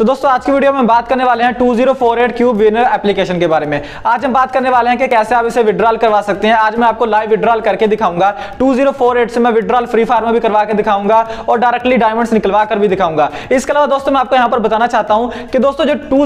तो दोस्तों आज की वीडियो में बात करने वाले हैं 2048 क्यूब विनर एप्लीकेशन के बारे में आज हम बात करने वाले हैं कि कैसे आप इसे विड्रॉल करवा सकते हैं आज मैं आपको लाइव विड्रॉल करके दिखाऊंगा 2048 से मैं विड्रॉल फ्री फायर में भी करवा के दिखाऊंगा और डायरेक्टली डायमंड्स निकलवा कर भी दिखाऊंगा इसके अलावा दोस्तों मैं आपको यहाँ पर बताना चाहता हूँ कि दोस्तों जो टू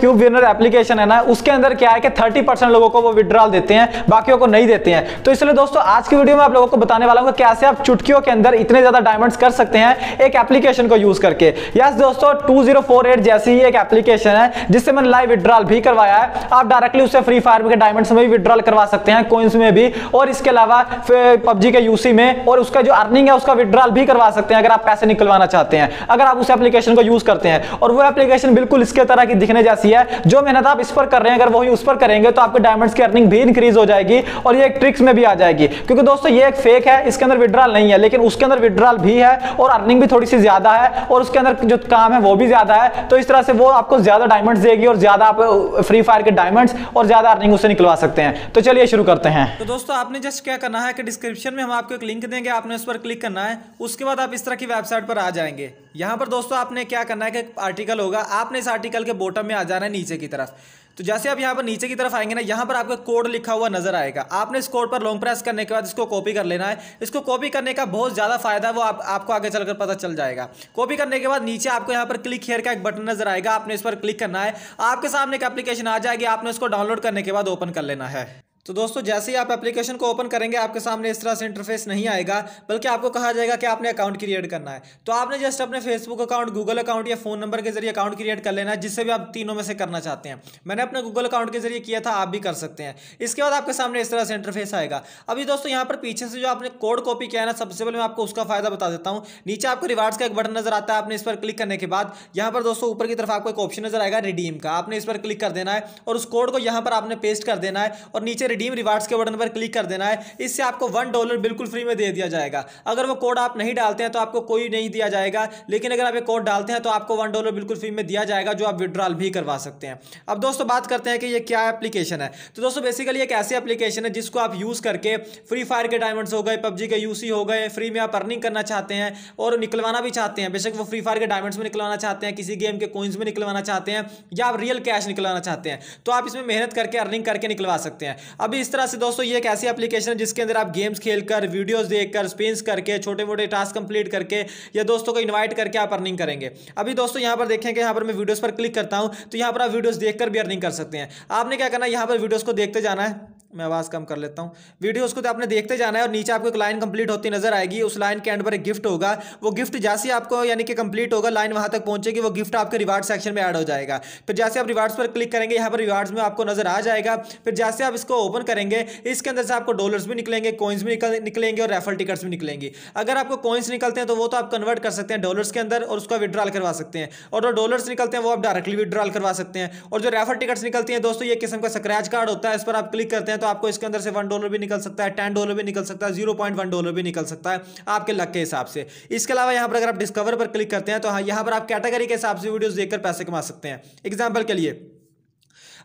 क्यूब विनर एप्लीकेशन है ना उसके अंदर क्या है कि थर्टी लोगों को वो विड्रॉल देते हैं बाकियों को नहीं देते हैं तो इसलिए दोस्तों आज की वीडियो में आप लोगों को बताने वाला हूँ कैसे आप चुटकियों के अंदर इतने ज्यादा डायमंड्स कर सकते हैं एक एप्लीकेशन को यूज करके यस दोस्तों टू रेट जैसी ही एक एप्लीकेशन है जिससे मैंने लाइव विड्रॉल भी करवाया है आप डायरेक्टली उससे फ्री फायर के डायमंड्स में भी विड्रॉल करवा सकते हैं कोइंस में भी और इसके अलावा पबजी के यूसी में और उसका जो अर्निंग है उसका विड्रॉल भी करवा सकते हैं अगर आप पैसे निकलवाना चाहते हैं अगर आप उस एप्लीकेशन को यूज करते हैं और वो एप्लीकेशन बिल्कुल इसके तरह की दिखने जैसी है जो मेहनत आप इस पर कर रहे हैं अगर वही उस पर करेंगे तो आपके डायमंड्स की अर्निंग भी इंक्रीज हो जाएगी और ये एक ट्रिक्स में भी आ जाएगी क्योंकि दोस्तों ये एक फेक है इसके अंदर विड्रॉल नहीं है लेकिन उसके अंदर विड्रॉल भी है और अर्निंग भी थोड़ी सी ज्यादा है और उसके अंदर जो काम है वो भी ज्यादा है है तो इस तरह से वो आपको ज्यादा डायमंड देगी और ज्यादा आप फ्री फायर के डायमंड्स और ज्यादा अर्निंग उससे निकलवा सकते हैं तो चलिए शुरू करते हैं तो दोस्तों आपने जस्ट क्या करना है कि डिस्क्रिप्शन में हम आपको एक लिंक देंगे आपने उस पर क्लिक करना है उसके बाद आप इस तरह की वेबसाइट पर आ जाएंगे यहाँ पर दोस्तों आपने क्या करना है कि आर्टिकल होगा आपने इस आर्टिकल के बॉटम में आ जाना है नीचे की तरफ तो जैसे आप यहाँ पर नीचे की तरफ आएंगे ना यहाँ पर आपका कोड लिखा हुआ नजर आएगा आपने इस कोड पर लॉन्ग प्रेस करने के बाद इसको कॉपी कर लेना है इसको कॉपी करने का बहुत ज़्यादा फायदा वो आप, आपको आगे चलकर पता चल जाएगा कॉपी करने के बाद नीचे आपको यहाँ पर क्लिक हेयर का एक बटन नजर आएगा आपने इस पर क्लिक करना है आपके सामने एक एप्लीकेशन आ जाएगी आपने उसको डाउनलोड करने के बाद ओपन कर लेना है तो दोस्तों जैसे ही आप एप्लीकेशन को ओपन करेंगे आपके सामने इस तरह से इंटरफेस नहीं आएगा बल्कि आपको कहा जाएगा कि आपने अकाउंट क्रिएट करना है तो आपने जस्ट अपने फेसबुक अकाउंट गूगल अकाउंट या फोन नंबर के जरिए अकाउंट क्रिएट कर लेना है जिससे भी आप तीनों में से करना चाहते हैं मैंने अपने गूगल अकाउंट के जरिए किया था आप भी कर सकते हैं इसके बाद आपके सामने इस तरह से इंटरफेस आएगा अभी दोस्तों यहाँ पर पीछे से जो आपने कोड कॉपी किया है ना सबसे पहले मैं आपको उसका फायदा बता देता हूँ नीचे आपको रिवार्ड्स का एक बटन नजर आता है आपने इस पर क्लिक करने के बाद यहाँ पर दोस्तों ऊपर की तरफ आपको एक ऑप्शन नजर आएगा रिडीम का आपने इस पर क्लिक कर देना है और उस कोड को यहाँ पर आपने पेस्ट कर देना है और नीचे रिडीम रिवार्ड्स के बटन पर क्लिक कर देना है इससे आपको वन डॉलर बिल्कुल फ्री में दे दिया जाएगा अगर वो कोड आप नहीं डालते हैं तो आपको कोई नहीं दिया जाएगा लेकिन अगर आप ये कोड डालते हैं तो आपको वन डॉलर बिल्कुल फ्री में दिया जाएगा जो आप विड्रॉल भी करवा सकते हैं अब दोस्तों बात करते हैं कि ये क्या एप्लीकेशन है तो दोस्तों बेसिकली एक ऐसी एप्लीकेशन है जिसको आप यूज़ करके फ्री फायर के डायमंड्स हो गए पबजी के यूसी हो गए फ्री में आप अर्निंग करना चाहते हैं और निकलवाना भी चाहते हैं बेशक वो फ्री फायर के डायमंड्स में निकलवाना चाहते हैं किसी गेम के कोइंस में निकलवाना चाहते हैं या आप रियल कैश निकलवाना चाहते हैं तो आप इसमें मेहनत करके अर्निंग करके निकलवा सकते हैं अभी इस तरह से दोस्तों ये एक ऐसी एप्लीकेशन है जिसके अंदर आप गेम्स खेलकर वीडियोस देखकर स्पेंस करके छोटे मोटे टास्क कंप्लीट करके या दोस्तों को इन्वाइट करके आप अर्निंग करेंगे अभी दोस्तों यहाँ पर देखेंगे यहाँ पर मैं वीडियोज़ पर क्लिक करता हूँ तो यहाँ पर आप वीडियोज़ देखकर भी अर्निंग कर सकते हैं आपने क्या करना है यहाँ पर वीडियोज़ को देखते जाना है मैं आवाज़ कम कर लेता हूँ वीडियोस को तो आपने देखते जाना है और नीचे आपको एक लाइन कंप्लीट होती नजर आएगी उस लाइन के एंड पर एक गिफ्ट होगा वो गिफ्ट जैसे आपको यानी कि कंप्लीट होगा लाइन वहाँ तक पहुँचेगी वो गिफ्ट आपके रिवार्ड सेक्शन में ऐड हो जाएगा फिर जैसे आप रिवार्ड्स पर क्लिक करेंगे यहाँ पर रिवार्ड्स में आपको नजर आ जाएगा फिर जैसे आप इसको ओपन करेंगे इसके अंदर से आपको डॉलर्स भी निकलेंगे कॉइन्स भी निकलेंगे और रेफर टिकट्स भी निकलेंगे अगर आपको कॉइन्स निकलते हैं तो वो तो आप कन्वर्ट कर सकते हैं डॉलर्स के अंदर और उसका विड्रॉल करवा सकते हैं और जो डॉलर्स निकलते हैं वो आप डायरेक्टली विड्रॉल करवा सकते हैं और जो रेफर टिकट्स निकलती हैं दोस्तों ये किस्म का स्क्रैच कार्ड होता है इस पर आप क्लिक करते हैं तो तो आपको इसके अंदर से वन डॉलर भी निकल सकता है टेन डॉलर भी निकल सकता है जीरो पॉइंट वन डॉलर भी निकल सकता है आपके लक के हिसाब से इसके अलावा यहाँ पर अगर आप डिस्कवर पर क्लिक करते हैं तो हाँ, यहाँ पर आप कैटेगरी के हिसाब से वीडियोज़ देखकर पैसे कमा सकते हैं एग्जाम्पल के लिए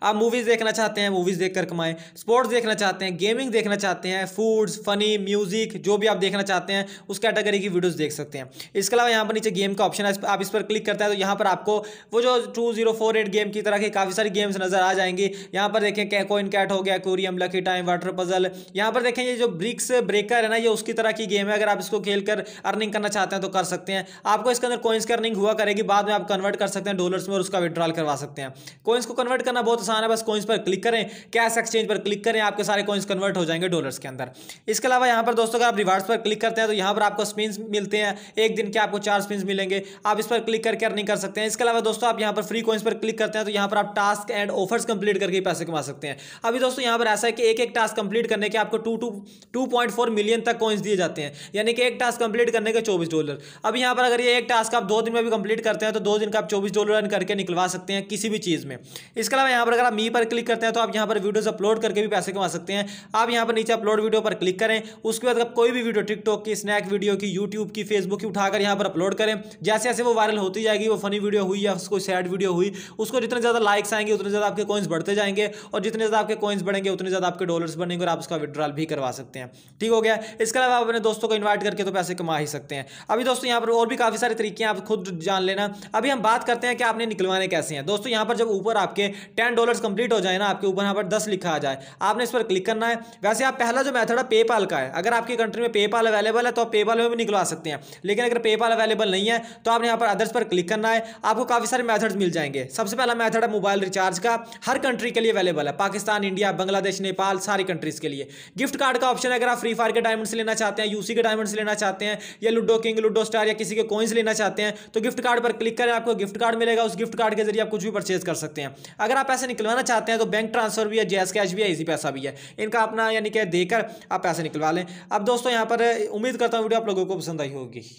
आप मूवीज़ देखना चाहते हैं मूवीज़ देख कर कमाएं स्पोर्ट्स देखना चाहते हैं गेमिंग देखना चाहते हैं फूड्स फनी म्यूज़िक जो भी आप देखना चाहते हैं उस कैटेगरी की वीडियोज़ देख सकते हैं इसके अलावा यहाँ पर नीचे गेम का ऑप्शन है आप इस पर क्लिक करते हैं तो यहाँ पर आपको वो जो two zero four eight game की तरह की काफ़ी सारी गेम्स नज़र आ जाएंगी यहाँ पर देखें कैको इन कैट हो गया कोरियम लकी टाइम वाटर पजल यहाँ पर देखें ये जो ब्रिक्स ब्रेकर है ना ये उसकी तरह की गेम है अगर आप इसको खेल कर अर्निंग करना चाहते हैं तो कर सकते हैं आपको इसके अंदर कोइंस की अर्निंग हुआ करेगी बाद में आप कन्वर्ट कर सकते हैं डॉलर्स में और उसका विड्रॉल करवा सकते हैं कोइंस को कन्वर्ट करना बहुत आसान है बस कोइंस पर क्लिक करें कैश एक्सचेंज पर क्लिक करें आपके सारे कोइंस कन्वर्ट हो जाएंगे डॉलर्स के अंदर इसके अलावा यहाँ पर दोस्तों अगर आप रिवार्ड्स पर क्लिक करते हैं तो यहाँ पर आपको स्पिन मिलते हैं एक दिन के आपको चार स्पिन मिलेंगे आप इस पर क्लिक करके अर्निंग कर सकते हैं इसके अलावा दोस्तों आप यहाँ पर फ्री कोइंस पर क्लिक करते हैं तो यहाँ पर आप टास्क एंड ऑफर्स कंप्लीट करके पैसे कमा सकते हैं अभी दोस्तों यहाँ पर ऐसा है कि एक एक टास्क कंप्लीट करने के आपको two two two point four million तक कॉइन्स दिए जाते हैं यानी कि एक टास्क कंप्लीट करने के चौबीस डॉलर अब यहाँ पर अगर ये एक टास्क आप दो दिन में भी कंप्लीट करते हैं तो दो दिन का आप चौबीस डॉलर अर्न करके निकलवा सकते हैं किसी भी चीज़ में इसके अलावा यहाँ पर अगर आप मी पर क्लिक करते हैं तो आप यहाँ पर वीडियोस अपलोड करके भी पैसे कमा सकते हैं आप यहाँ पर नीचे अपलोड वीडियो पर क्लिक करें उसके बाद आप कोई भी वीडियो टिकटॉक की स्नैक वीडियो की यूट्यूब की फेसबुक की उठाकर यहाँ पर अपलोड करें जैसे जैसे वो वायरल होती जाएगी वो फनी वीडियो हुई या कोई सैड वीडियो हुई उसको जितने ज़्यादा लाइक्स आएंगे उतने ज़्यादा आपके कॉइन्स बढ़ते जाएंगे और जितने ज़्यादा आपके कॉइन्स बढ़ेंगे उतने ज़्यादा आपके डॉलर्स बनेंगे और आप उसका विड्रॉल भी करवा सकते हैं ठीक हो गया इसके अलावा आप अपने दोस्तों को इन्वाइट करके तो पैसे कमा ही सकते हैं अभी दोस्तों यहाँ पर और भी काफ़ी सारे तरीके हैं आप खुद जान लेना अभी हम बात करते हैं कि आपने निकलवाने कैसे हैं दोस्तों यहाँ पर जब ऊपर आपके टेन डॉलर डॉलर्स कंप्लीट हो जाए ना आपके ऊपर यहाँ पर दस लिखा आ जाए आपने इस पर क्लिक करना है वैसे आप पहला जो मैथड है पेपाल का है अगर आपकी कंट्री में पेपाल अवेलेबल है तो आप पेपाल में भी निकलवा सकते हैं लेकिन अगर पेपाल अवेलेबल नहीं है तो आपने यहाँ पर अदर्स पर क्लिक करना है आपको काफ़ी सारे मैथड्स मिल जाएंगे सबसे पहला मैथड है मोबाइल रिचार्ज का हर कंट्री के लिए अवेलेबल है पाकिस्तान इंडिया बांग्लादेश नेपाल सारी कंट्रीज़ के लिए गिफ्ट कार्ड का ऑप्शन अगर आप फ्री फायर के डायमंड्स लेना चाहते हैं यूसी के डायमंड्स लेना चाहते हैं या लूडो किंग लूडो स्टार या किसी के कॉइन्स लेना चाहते हैं तो गिफ्ट कार्ड पर क्लिक करें आपको गिफ्ट कार्ड मिलेगा उस गिफ्ट कार्ड के जरिए आप कुछ भी परचेज कर सकते हैं अगर आप ऐसे निकलवाना चाहते हैं तो बैंक ट्रांसफर भी है जैस कैश भी है इजी पैसा भी है इनका अपना यानी कि देकर आप पैसे निकलवा लें अब दोस्तों यहाँ पर उम्मीद करता हूँ वीडियो आप लोगों को पसंद आई होगी